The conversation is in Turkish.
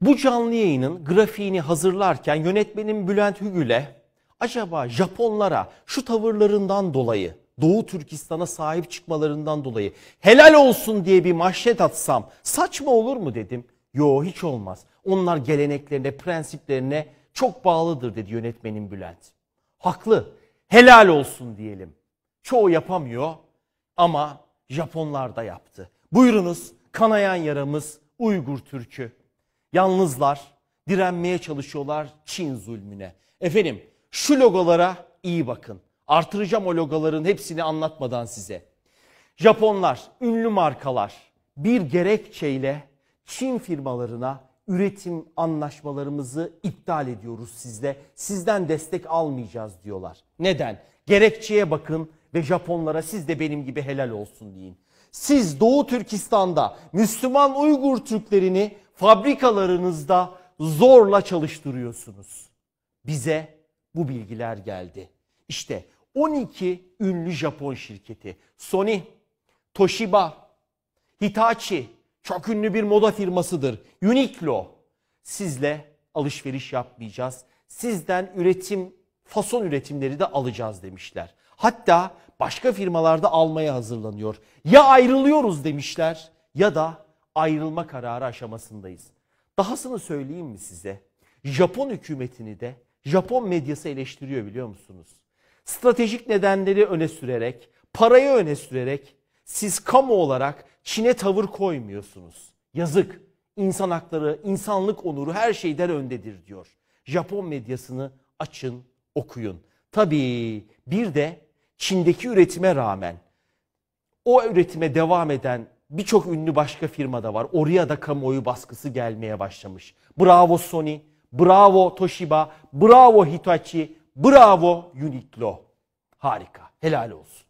Bu canlı yayının grafiğini hazırlarken yönetmenim Bülent Hügül'e acaba Japonlara şu tavırlarından dolayı Doğu Türkistan'a sahip çıkmalarından dolayı helal olsun diye bir mahşet atsam saçma olur mu dedim. Yo hiç olmaz. Onlar geleneklerine, prensiplerine çok bağlıdır dedi yönetmenim Bülent. Haklı. Helal olsun diyelim. Çoğu yapamıyor ama Japonlar da yaptı. Buyurunuz kanayan yaramız Uygur Türk'ü. Yalnızlar, direnmeye çalışıyorlar Çin zulmüne. Efendim şu logolara iyi bakın. Artıracağım o logoların hepsini anlatmadan size. Japonlar, ünlü markalar bir gerekçeyle Çin firmalarına üretim anlaşmalarımızı iptal ediyoruz sizde Sizden destek almayacağız diyorlar. Neden? Gerekçeye bakın ve Japonlara siz de benim gibi helal olsun deyin. Siz Doğu Türkistan'da Müslüman Uygur Türklerini fabrikalarınızda zorla çalıştırıyorsunuz. Bize bu bilgiler geldi. İşte 12 ünlü Japon şirketi Sony, Toshiba, Hitachi çok ünlü bir moda firmasıdır. Uniqlo sizle alışveriş yapmayacağız. Sizden üretim fason üretimleri de alacağız demişler. Hatta başka firmalarda almaya hazırlanıyor. Ya ayrılıyoruz demişler ya da ayrılma kararı aşamasındayız. Dahasını söyleyeyim mi size? Japon hükümetini de Japon medyası eleştiriyor biliyor musunuz? Stratejik nedenleri öne sürerek, parayı öne sürerek siz kamu olarak Çin'e tavır koymuyorsunuz. Yazık. İnsan hakları, insanlık onuru her şeyden öndedir diyor. Japon medyasını açın, okuyun. Tabii bir de Çin'deki üretime rağmen o üretime devam eden birçok ünlü başka firmada var. Oraya da kamuoyu baskısı gelmeye başlamış. Bravo Sony, bravo Toshiba, bravo Hitachi, bravo Uniqlo. Harika, helal olsun.